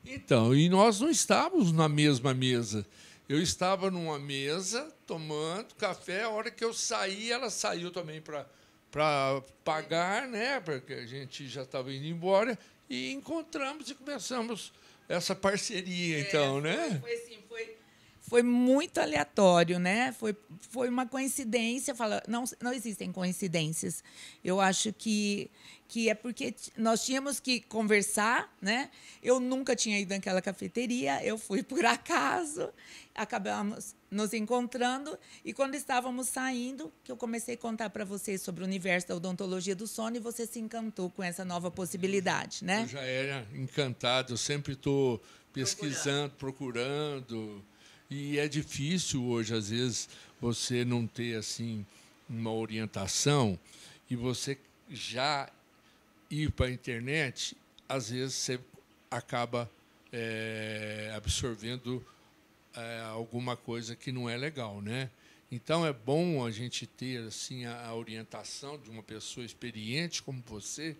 Então, e nós não estávamos na mesma mesa. Eu estava numa mesa tomando café, a hora que eu saí, ela saiu também para para pagar, né? Porque a gente já estava indo embora e encontramos e começamos essa parceria, é, então, né? Foi assim, foi muito aleatório, né? Foi, foi uma coincidência. Fala, não, não existem coincidências. Eu acho que, que é porque nós tínhamos que conversar, né? Eu nunca tinha ido naquela cafeteria, eu fui por acaso, acabamos nos encontrando e quando estávamos saindo, que eu comecei a contar para vocês sobre o universo da odontologia do sono e você se encantou com essa nova possibilidade, né? Eu já era encantado, eu sempre estou pesquisando, procurando, procurando e é difícil hoje, às vezes, você não ter assim uma orientação e você já ir para a internet, às vezes você acaba é, absorvendo é, alguma coisa que não é legal, né? Então é bom a gente ter assim a, orientação de uma pessoa experiente como você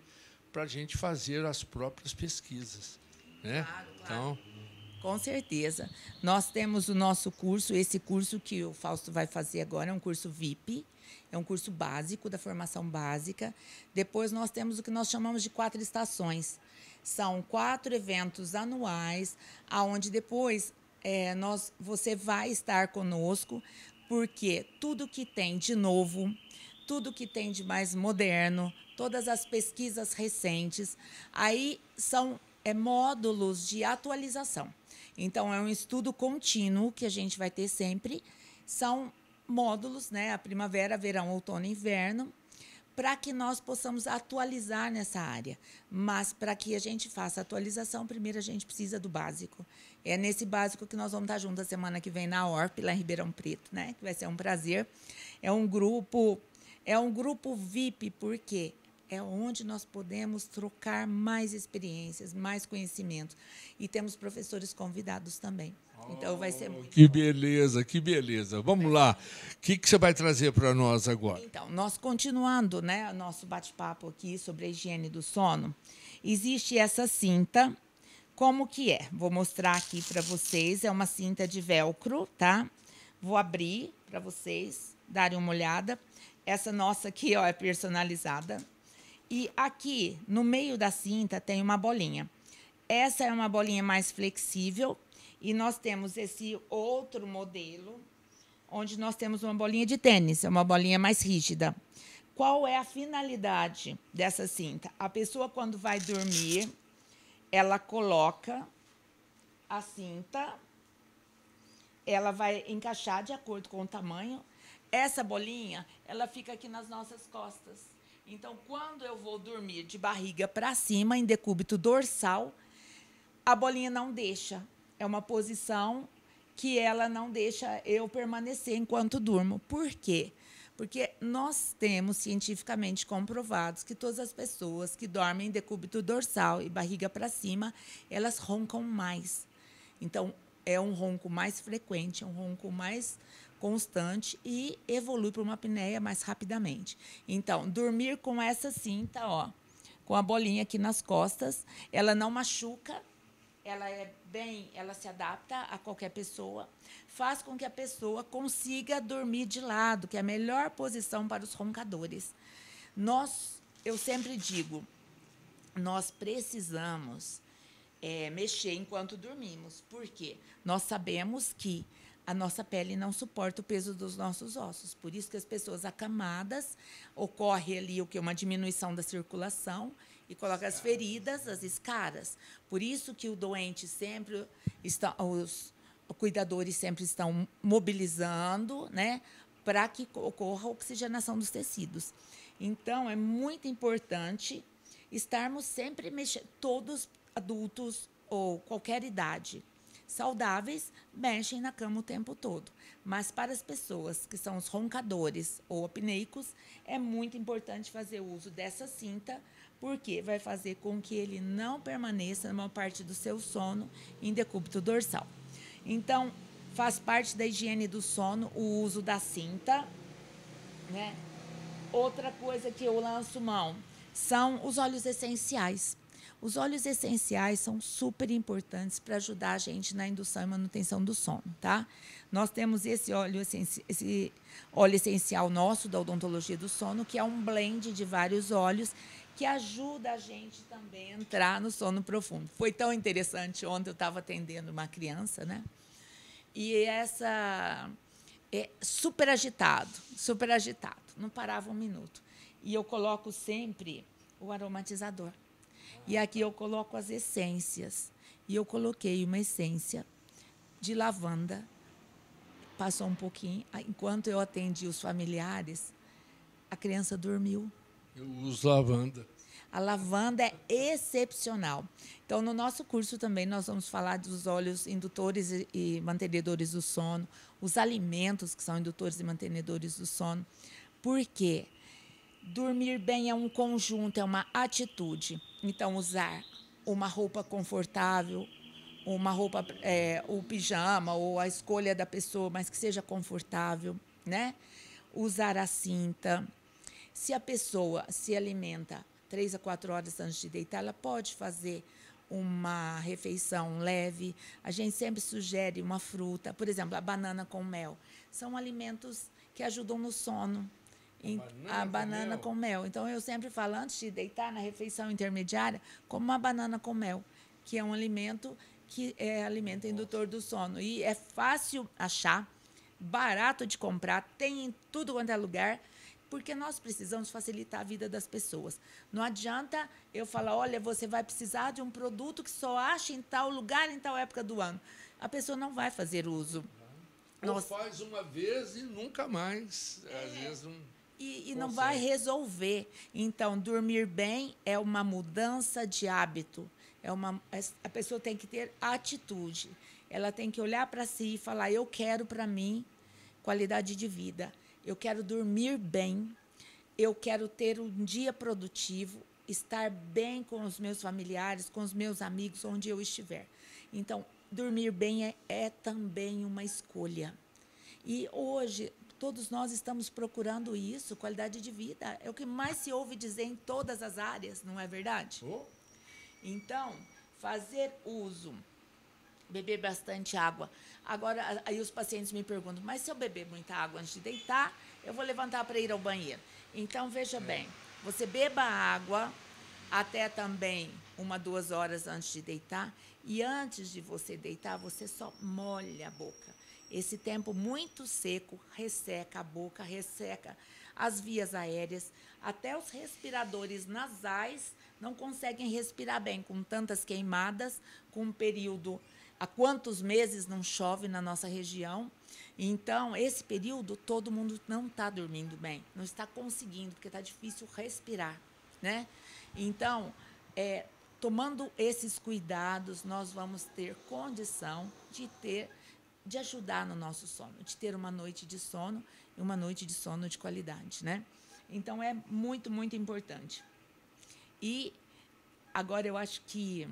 para a gente fazer as próprias pesquisas, né? Claro, claro. Então com certeza. Nós temos o nosso curso, esse curso que o Fausto vai fazer agora é um curso VIP, é um curso básico, da formação básica. Depois nós temos o que nós chamamos de quatro estações. São quatro eventos anuais, aonde depois é, nós, você vai estar conosco, porque tudo que tem de novo, tudo que tem de mais moderno, todas as pesquisas recentes, aí são é, módulos de atualização. Então, é um estudo contínuo que a gente vai ter sempre. São módulos, né? A primavera, verão, outono e inverno, para que nós possamos atualizar nessa área. Mas para que a gente faça atualização, primeiro a gente precisa do básico. É nesse básico que nós vamos estar juntos a semana que vem na ORP, lá em Ribeirão Preto, né? Que vai ser um prazer. É um grupo, é um grupo VIP, porque é onde nós podemos trocar mais experiências, mais conhecimentos. E temos professores convidados também. Oh, então vai ser muito Que bom. beleza, que beleza. Vamos é. lá. O que, que você vai trazer para nós agora? Então, nós continuando né, nosso bate-papo aqui sobre a higiene do sono, existe essa cinta. Como que é? Vou mostrar aqui para vocês. É uma cinta de velcro, tá? Vou abrir para vocês darem uma olhada. Essa nossa aqui ó, é personalizada e aqui, no meio da cinta, tem uma bolinha. Essa é uma bolinha mais flexível e nós temos esse outro modelo, onde nós temos uma bolinha de tênis, é uma bolinha mais rígida. Qual é a finalidade dessa cinta? A pessoa, quando vai dormir, ela coloca a cinta, ela vai encaixar de acordo com o tamanho. Essa bolinha, ela fica aqui nas nossas costas. Então, quando eu vou dormir de barriga para cima, em decúbito dorsal, a bolinha não deixa. É uma posição que ela não deixa eu permanecer enquanto durmo. Por quê? Porque nós temos cientificamente comprovados que todas as pessoas que dormem em decúbito dorsal e barriga para cima, elas roncam mais. Então, é um ronco mais frequente, é um ronco mais constante e evolui para uma apneia mais rapidamente. Então, dormir com essa cinta, ó, com a bolinha aqui nas costas, ela não machuca, ela é bem, ela se adapta a qualquer pessoa, faz com que a pessoa consiga dormir de lado, que é a melhor posição para os roncadores. Nós, eu sempre digo, nós precisamos é, mexer enquanto dormimos, porque nós sabemos que a nossa pele não suporta o peso dos nossos ossos. Por isso que as pessoas acamadas ocorre ali o que uma diminuição da circulação e coloca as feridas, as escaras. Por isso que o doente sempre está os cuidadores sempre estão mobilizando, né, para que ocorra a oxigenação dos tecidos. Então é muito importante estarmos sempre mexendo todos adultos ou qualquer idade saudáveis mexem na cama o tempo todo. Mas para as pessoas que são os roncadores ou apneicos, é muito importante fazer uso dessa cinta, porque vai fazer com que ele não permaneça numa parte do seu sono em decúbito dorsal. Então, faz parte da higiene do sono o uso da cinta, né? Outra coisa que eu lanço mão são os óleos essenciais. Os óleos essenciais são super importantes para ajudar a gente na indução e manutenção do sono, tá? Nós temos esse óleo, essenci esse óleo essencial nosso da odontologia do sono, que é um blend de vários óleos que ajuda a gente também a entrar no sono profundo. Foi tão interessante ontem eu estava atendendo uma criança, né? E essa é super agitado, super agitado, não parava um minuto. E eu coloco sempre o aromatizador. E aqui eu coloco as essências. E eu coloquei uma essência de lavanda. Passou um pouquinho. Ah, enquanto eu atendi os familiares, a criança dormiu. Eu uso lavanda. A lavanda é excepcional. Então, no nosso curso também, nós vamos falar dos óleos indutores e mantenedores do sono, os alimentos que são indutores e mantenedores do sono. Por quê? Dormir bem é um conjunto, é uma atitude. Então, usar uma roupa confortável, uma roupa, é, o pijama ou a escolha da pessoa, mas que seja confortável, né? Usar a cinta. Se a pessoa se alimenta três a quatro horas antes de deitar, ela pode fazer uma refeição leve. A gente sempre sugere uma fruta, por exemplo, a banana com mel. São alimentos que ajudam no sono. Em, banana a banana com mel. com mel. Então eu sempre falo antes de deitar na refeição intermediária, como uma banana com mel, que é um alimento que é alimento Nossa. indutor do sono e é fácil achar, barato de comprar, tem em tudo quanto é lugar, porque nós precisamos facilitar a vida das pessoas. Não adianta eu falar, olha, você vai precisar de um produto que só acha em tal lugar, em tal época do ano. A pessoa não vai fazer uso. Ou faz uma vez e nunca mais. É. Às vezes um e, e não vai resolver. Então, dormir bem é uma mudança de hábito. É uma, a pessoa tem que ter atitude. Ela tem que olhar para si e falar: eu quero para mim qualidade de vida. Eu quero dormir bem. Eu quero ter um dia produtivo, estar bem com os meus familiares, com os meus amigos, onde eu estiver. Então, dormir bem é, é também uma escolha. E hoje Todos nós estamos procurando isso, qualidade de vida. É o que mais se ouve dizer em todas as áreas, não é verdade? Oh. Então, fazer uso, beber bastante água. Agora, aí os pacientes me perguntam, mas se eu beber muita água antes de deitar, eu vou levantar para ir ao banheiro. Então, veja é. bem, você beba água até também uma, duas horas antes de deitar. E antes de você deitar, você só molha a boca. Esse tempo muito seco resseca a boca, resseca as vias aéreas, até os respiradores nasais não conseguem respirar bem com tantas queimadas, com um período há quantos meses não chove na nossa região. Então, esse período todo mundo não está dormindo bem, não está conseguindo, porque está difícil respirar. Né? Então, é, tomando esses cuidados, nós vamos ter condição de ter de ajudar no nosso sono, de ter uma noite de sono e uma noite de sono de qualidade, né? Então é muito, muito importante. E agora eu acho que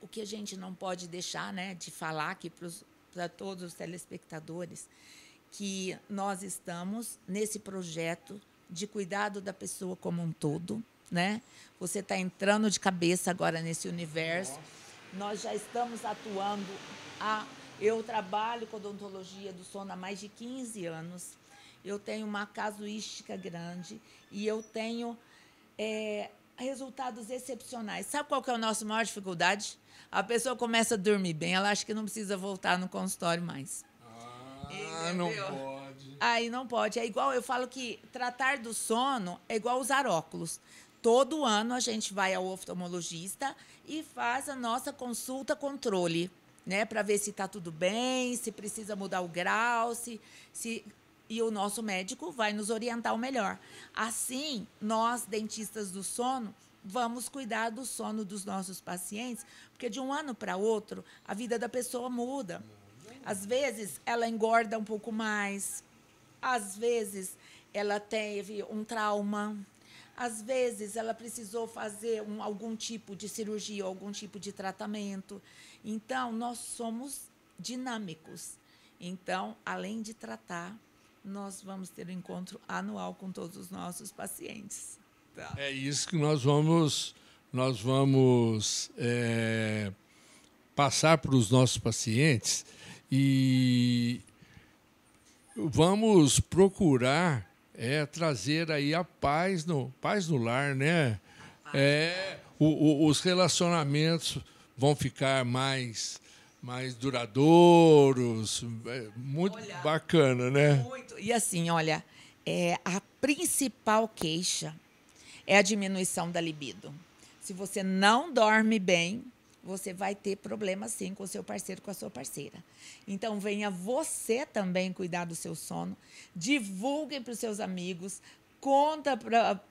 o que a gente não pode deixar, né, de falar aqui para todos os telespectadores, que nós estamos nesse projeto de cuidado da pessoa como um todo, né? Você está entrando de cabeça agora nesse universo. Nossa. Nós já estamos atuando há a eu trabalho com odontologia do sono há mais de 15 anos. Eu tenho uma casuística grande e eu tenho é, resultados excepcionais. Sabe qual que é a nossa maior dificuldade? A pessoa começa a dormir bem, ela acha que não precisa voltar no consultório mais. Ah, não pode. Aí não pode. É igual, eu falo que tratar do sono é igual usar óculos. Todo ano a gente vai ao oftalmologista e faz a nossa consulta controle né, para ver se está tudo bem, se precisa mudar o grau, se, se e o nosso médico vai nos orientar o melhor. Assim, nós dentistas do sono vamos cuidar do sono dos nossos pacientes, porque de um ano para outro a vida da pessoa muda. Às vezes ela engorda um pouco mais, às vezes ela teve um trauma, às vezes ela precisou fazer um, algum tipo de cirurgia, algum tipo de tratamento. Então, nós somos dinâmicos. Então, além de tratar, nós vamos ter um encontro anual com todos os nossos pacientes. Tá? É isso que nós vamos, nós vamos é, passar para os nossos pacientes e vamos procurar é, trazer aí a paz no, paz no lar, né? É, o, o, os relacionamentos vão ficar mais mais duradouros, é, muito olha, bacana, né? Muito. E assim, olha, é, a principal queixa é a diminuição da libido. Se você não dorme bem, você vai ter problema sim com o seu parceiro, com a sua parceira. Então venha você também cuidar do seu sono, divulgue para os seus amigos, conta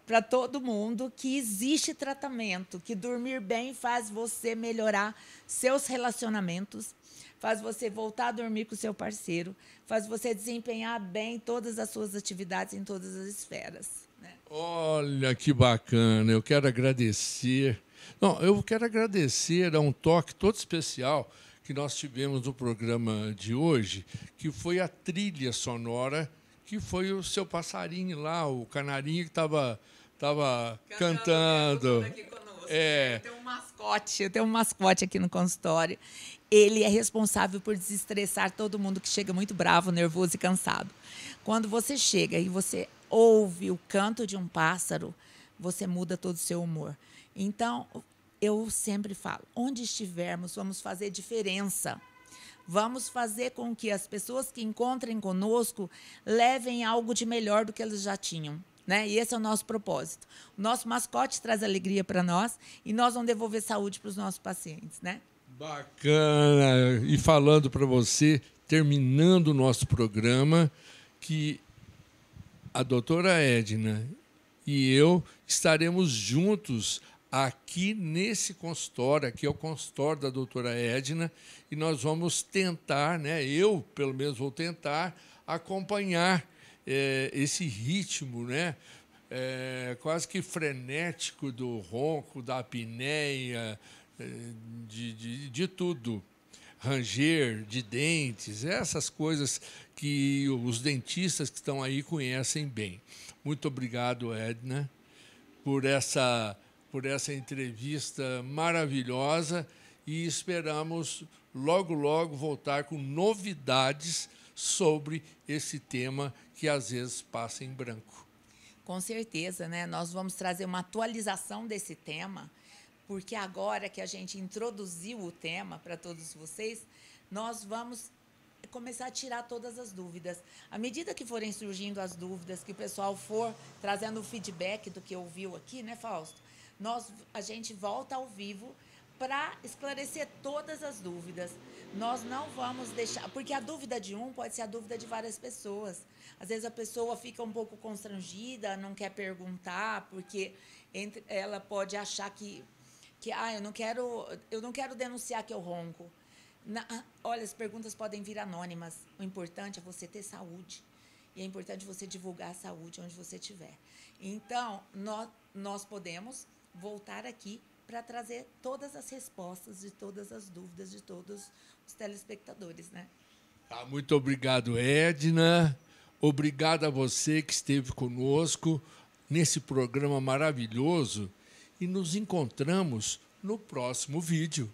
para todo mundo que existe tratamento, que dormir bem faz você melhorar seus relacionamentos, faz você voltar a dormir com seu parceiro, faz você desempenhar bem todas as suas atividades em todas as esferas. Né? Olha que bacana, eu quero agradecer. Não, eu quero agradecer a um toque todo especial que nós tivemos no programa de hoje, que foi a trilha sonora que foi o seu passarinho lá, o canarinho que estava tava cantando. cantando. É. Tem um mascote, tem um mascote aqui no consultório. Ele é responsável por desestressar todo mundo que chega muito bravo, nervoso e cansado. Quando você chega e você ouve o canto de um pássaro, você muda todo o seu humor. Então, eu sempre falo, onde estivermos, vamos fazer diferença. Vamos fazer com que as pessoas que encontrem conosco levem algo de melhor do que elas já tinham. Né? E esse é o nosso propósito. O nosso mascote traz alegria para nós e nós vamos devolver saúde para os nossos pacientes. Né? Bacana! E falando para você, terminando o nosso programa, que a doutora Edna e eu estaremos juntos aqui nesse consultório, aqui é o consultório da doutora Edna, e nós vamos tentar, né, eu pelo menos vou tentar, acompanhar é, esse ritmo, né, é, quase que frenético do ronco, da apneia, eh, de, de, de tudo. Ranger de dentes, essas coisas que os dentistas que estão aí conhecem bem. Muito obrigado, Edna, por essa por essa entrevista maravilhosa e esperamos logo, logo voltar com novidades sobre esse tema que às vezes passa em branco. Com certeza, né? Nós vamos trazer uma atualização desse tema, porque agora que a gente introduziu o tema para todos vocês, nós vamos começar a tirar todas as dúvidas. À medida que forem surgindo as dúvidas, que o pessoal for trazendo o feedback do que ouviu aqui, né, Fausto? nós, a gente volta ao vivo para esclarecer todas as dúvidas. Nós não vamos deixar, porque a dúvida de um pode ser a dúvida de várias pessoas. Às vezes a pessoa fica um pouco constrangida, não quer perguntar, porque entre, ela pode achar que, que ah, eu não quero, eu não quero denunciar que eu ronco. Na, ah, olha, as perguntas podem vir anônimas. O importante é você ter saúde. E é importante você divulgar a saúde onde você estiver. Então, nós, nós podemos voltar aqui para trazer todas as respostas de todas as dúvidas de todos os telespectadores, né? Ah, muito obrigado, Edna. Obrigado a você que esteve conosco nesse programa maravilhoso e nos encontramos no próximo vídeo.